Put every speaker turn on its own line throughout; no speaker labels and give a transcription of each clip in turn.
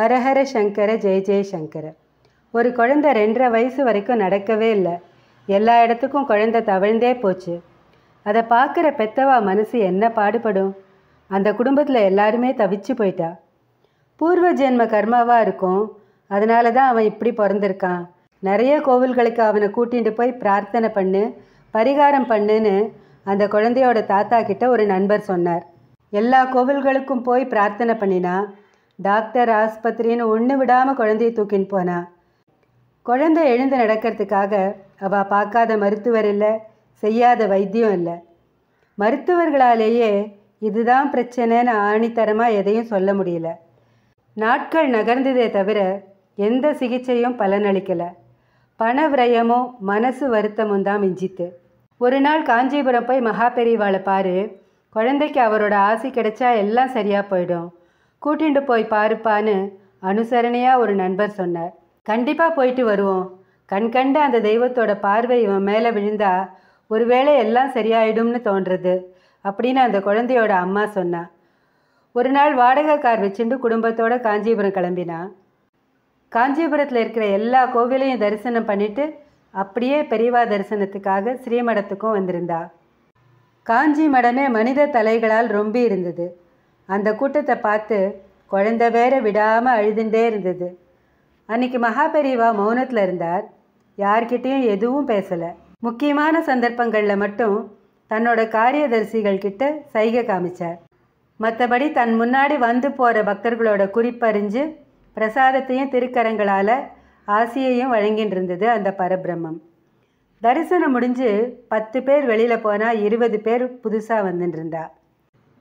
ஹரஹர சங்கர ஜெய ஜெய சங்கர ஒரு குழந்தை ரெண்டரை வயசு வரைக்கும் நடக்கவே இல்லை எல்லா இடத்துக்கும் குழந்தை தவிழ்ந்தே போச்சு அதை பார்க்குற பெத்தவா மனசு என்ன பாடுபடும் அந்த குடும்பத்தில் எல்லாருமே தவிச்சு போயிட்டா பூர்வ ஜென்ம கர்மாவாக இருக்கும் அதனால தான் அவன் இப்படி பிறந்திருக்கான் நிறைய கோவில்களுக்கு அவனை கூட்டிகிட்டு போய் பிரார்த்தனை பண்ணு பரிகாரம் பண்ணுன்னு அந்த குழந்தையோட தாத்தா கிட்ட ஒரு நண்பர் சொன்னார் எல்லா கோவில்களுக்கும் போய் பிரார்த்தனை பண்ணினா டாக்டர் ஆஸ்பத்திரின்னு ஒன்று விடாமல் குழந்தைய தூக்கின்னு போனா குழந்தை எழுந்து நடக்கிறதுக்காக அவள் பார்க்காத மருத்துவர் இல்லை செய்யாத வைத்தியம் இல்லை மருத்துவர்களாலேயே இதுதான் பிரச்சனைன்னு ஆணித்தரமாக எதையும் சொல்ல முடியல நாட்கள் நகர்ந்ததே தவிர எந்த சிகிச்சையும் பலனளிக்கலை பண விரயமும் மனசு வருத்தமும் தான் மிஞ்சித்து ஒரு நாள் காஞ்சிபுரம் போய் மகா பெரியவாளை பாரு குழந்தைக்கு அவரோட ஆசை கிடைச்சா எல்லாம் சரியாக போயிடும் கூட்டிண்டு போய் பாருப்பான்னு அனுசரணையாக ஒரு நண்பர் சொன்னார் கண்டிப்பாக போயிட்டு வருவோம் கண் கண்ட அந்த தெய்வத்தோட பார்வை இவன் மேலே விழுந்தா ஒருவேளை எல்லாம் சரியாயிடும்னு தோன்றுறது அப்படின்னு அந்த குழந்தையோட அம்மா சொன்னான் ஒரு நாள் வாடகை கார் வச்சுட்டு குடும்பத்தோட காஞ்சிபுரம் கிளம்பினான் காஞ்சிபுரத்தில் இருக்கிற எல்லா கோவிலையும் தரிசனம் பண்ணிட்டு அப்படியே பெரியவா தரிசனத்துக்காக ஸ்ரீமடத்துக்கும் வந்திருந்தா காஞ்சி மடமே மனித தலைகளால் ரொம்பி இருந்தது அந்த கூட்டத்தை பார்த்து குழந்த வேற விடாமல் அழுதுண்டே இருந்தது அன்னைக்கு மகாபெரிவா மௌனத்தில் இருந்தார் யார்கிட்டேயும் எதுவும் பேசலை முக்கியமான சந்தர்ப்பங்களில் மட்டும் தன்னோட காரியதர்சிகள் கிட்ட சைகை காமிச்சார் மற்றபடி தன் முன்னாடி வந்து போகிற பக்தர்களோட குறிப்பறிஞ்சு பிரசாதத்தையும் திருக்கரங்களால் ஆசையையும் வழங்கின்னு இருந்தது அந்த பரபிரம்மம் தரிசனம் முடிஞ்சு பத்து பேர் வெளியில் போனால் இருபது பேர் புதுசாக வந்துட்டு இருந்தாள்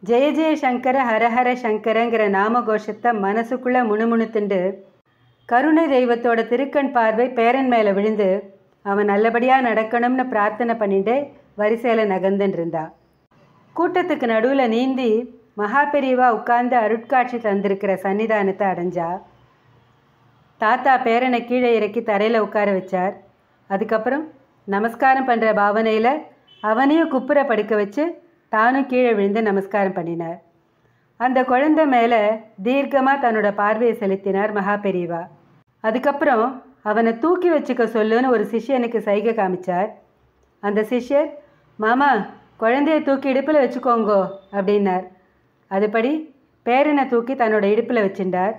ஜெய ஜெய சங்கர ஹரஹர சங்கரங்கிற நாமகோஷத்தை மனசுக்குள்ளே முணுமுணுத்துண்டு கருணை தெய்வத்தோட திருக்கண் பார்வை பேரன் மேலே விழுந்து அவன் நல்லபடியாக நடக்கணும்னு பிரார்த்தனை பண்ணிட்டு வரிசையில் நகர்ந்துன்னு இருந்தா கூட்டத்துக்கு நடுவில் நீந்தி மகா பெரியவா உட்கார்ந்து அருட்காட்சி தந்திருக்கிற சன்னிதானத்தை அடைஞ்சா தாத்தா பேரனை கீழே இறக்கி தரையில் உட்கார வச்சார் அதுக்கப்புறம் நமஸ்காரம் பண்ணுற பாவனையில் அவனையும் குப்புற படுக்க வச்சு தானும் கீழே விழுந்து நமஸ்காரம் பண்ணினார் அந்த குழந்தை மேலே தீர்க்கமாக தன்னோட பார்வையை செலுத்தினார் மகா பெரியவா அதுக்கப்புறம் அவனை தூக்கி வச்சுக்க சொல்லுன்னு ஒரு சிஷ்யனுக்கு சைகை காமிச்சார் அந்த சிஷ்யர் மாமா குழந்தைய தூக்கி இடுப்பில் வச்சுக்கோங்கோ அப்படின்னார் அதுபடி பேரனை தூக்கி தன்னோட இடுப்பில் வச்சுட்டார்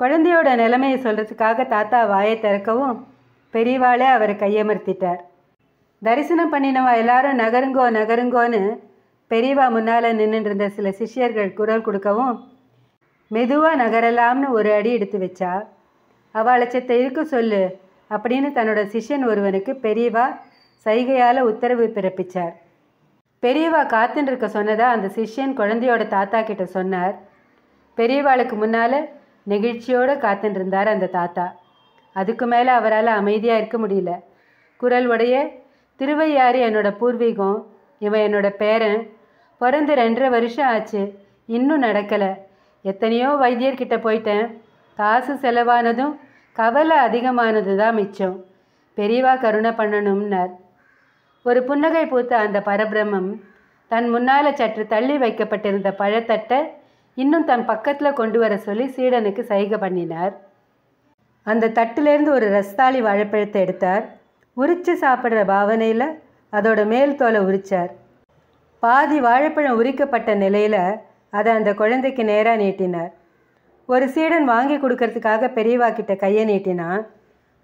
குழந்தையோட நிலைமையை சொல்கிறதுக்காக தாத்தா வாயை திறக்கவும் பெரியவாளே அவரை கையமர்த்திட்டார் தரிசனம் பண்ணினவா எல்லாரும் நகருங்கோ நகருங்கோன்னு பெரியவா முன்னால் நின்றுட்டு இருந்த சில சிஷ்யர்கள் குரல் கொடுக்கவும் மெதுவாக நகரலாம்னு ஒரு அடி எடுத்து வச்சா அவள் செத்த இருக்க சொல்லு அப்படின்னு தன்னோட சிஷ்யன் ஒருவனுக்கு பெரியவா சைகையால் உத்தரவு பிறப்பிச்சார் பெரியவா காத்துன்னு இருக்க சொன்னதாக அந்த சிஷ்யன் குழந்தையோட தாத்தா கிட்ட சொன்னார் பெரியவாளுக்கு முன்னால் நெகிழ்ச்சியோடு காத்துட்டு இருந்தார் அந்த தாத்தா அதுக்கு மேலே அவரால் அமைதியாக இருக்க முடியல குரல் உடைய திருவையாறு என்னோட பூர்வீகம் இவன் என்னோட பேரன் பிறந்து ரெண்டரை வருஷம் ஆச்சு இன்னும் நடக்கலை எத்தனையோ வைத்தியர்கிட்ட போயிட்டேன் காசு செலவானதும் கவலை அதிகமானது தான் மிச்சம் பெரியவா கருணை பண்ணணும்னார் ஒரு புன்னகை பூத்த அந்த பரபிரமம் தன் முன்னால் சற்று தள்ளி வைக்கப்பட்டிருந்த பழத்தட்டை இன்னும் தன் பக்கத்தில் கொண்டு வர சொல்லி சீடனுக்கு சைகை பண்ணினார் அந்த தட்டிலேருந்து ஒரு ரஸ்தாளி வாழைப்பழத்தை எடுத்தார் உரித்து சாப்பிட்ற பாவனையில் அதோட மேல் தோலை உரித்தார் பாதி வாழைப்பழம் உரிக்கப்பட்ட நிலையில் அதை அந்த குழந்தைக்கு நேராக நீட்டினார் ஒரு சீடன் வாங்கி கொடுக்கறதுக்காக பெரியவா கிட்ட கையை நீட்டினான்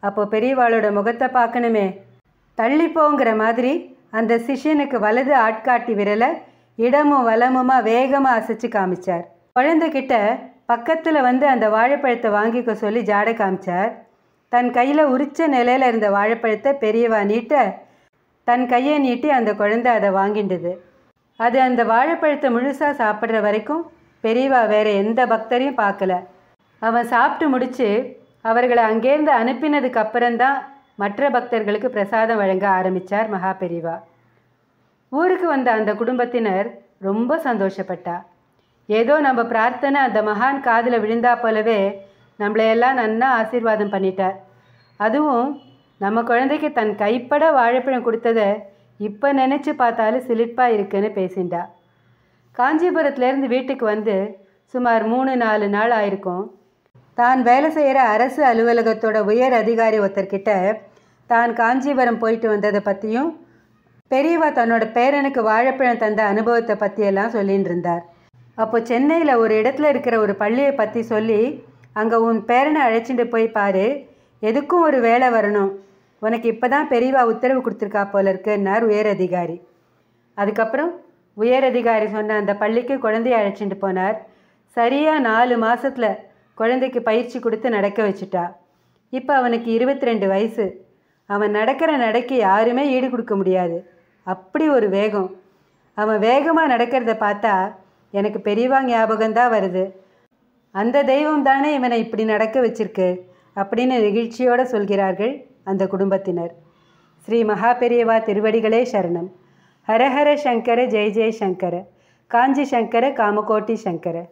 அப்போ பெரியவாளோட முகத்தை பார்க்கணுமே தள்ளிப்போங்கிற மாதிரி அந்த சிஷியனுக்கு வலது ஆட்காட்டி விரலை இடமும் வளமுமாக வேகமாக அசைச்சு காமிச்சார் குழந்தைகிட்ட பக்கத்தில் வந்து அந்த வாழைப்பழத்தை வாங்கிக்க சொல்லி ஜாட காமிச்சார் தன் கையில் உரிச்ச நிலையில் இருந்த வாழைப்பழத்தை பெரியவா நீட்ட தன் கையை நீட்டி அந்த குழந்தை அதை வாங்கிண்டுது அது அந்த வாழைப்பழத்தை முழுசாக சாப்பிட்ற வரைக்கும் பெரியவா வேறு எந்த பக்தரையும் பார்க்கல அவன் சாப்பிட்டு முடித்து அவர்களை அங்கேருந்து அனுப்பினதுக்கு அப்புறம்தான் மற்ற பக்தர்களுக்கு பிரசாதம் வழங்க ஆரம்பித்தார் மகா பெரிவா ஊருக்கு வந்த அந்த குடும்பத்தினர் ரொம்ப சந்தோஷப்பட்டா ஏதோ நம்ம பிரார்த்தனை அந்த மகான் காதில் விழுந்தா போலவே நம்மளையெல்லாம் நன்னா ஆசீர்வாதம் பண்ணிட்டார் அதுவும் நம்ம குழந்தைக்கு தன் கைப்பட வாழைப்பழம் கொடுத்ததை இப்போ நினச்சி பார்த்தாலும் சிலிர்ப்பாக இருக்குன்னு பேசிண்டா காஞ்சிபுரத்துலேருந்து வீட்டுக்கு வந்து சுமார் மூணு நாலு நாள் ஆயிருக்கும் தான் வேலை செய்கிற அரசு அலுவலகத்தோட உயர் அதிகாரி ஒருத்தர்கிட்ட தான் காஞ்சிபுரம் போயிட்டு வந்ததை பற்றியும் பெரியவா தன்னோட பேரனுக்கு வாழைப்பழம் தந்த அனுபவத்தை பற்றியெல்லாம் சொல்லின்னு இருந்தார் அப்போ சென்னையில் ஒரு இடத்துல இருக்கிற ஒரு பள்ளியை பற்றி சொல்லி அங்கே உன் பேரனை அழைச்சிட்டு போய் பாரு எதுக்கும் ஒரு வேலை வரணும் உனக்கு இப்போ தான் பெரியவா உத்தரவு கொடுத்துருக்கா போல இருக்குன்னார் உயர் அதிகாரி அதுக்கப்புறம் உயர் அதிகாரி சொன்ன அந்த பள்ளிக்கு குழந்தைய அழைச்சிட்டு போனார் சரியாக நாலு மாதத்தில் குழந்தைக்கு பயிற்சி கொடுத்து நடக்க வச்சுட்டா இப்போ அவனுக்கு இருபத்தி ரெண்டு வயசு அவன் நடக்கிற நடக்கு யாருமே ஈடு கொடுக்க முடியாது அப்படி ஒரு வேகம் அவன் வேகமாக நடக்கிறத பார்த்தா எனக்கு பெரியவா ஞாபகம்தான் வருது அந்த தெய்வம் தானே இவனை இப்படி நடக்க வச்சிருக்கு அப்படின்னு நிகழ்ச்சியோடு சொல்கிறார்கள் அந்த குடும்பத்தினர் ஸ்ரீ மகாபெரியவா திருவடிகளே சரணம் ஹரஹர சங்கர ஜெய் ஜெய் சங்கர காஞ்சி சங்கர காமகோட்டி சங்கர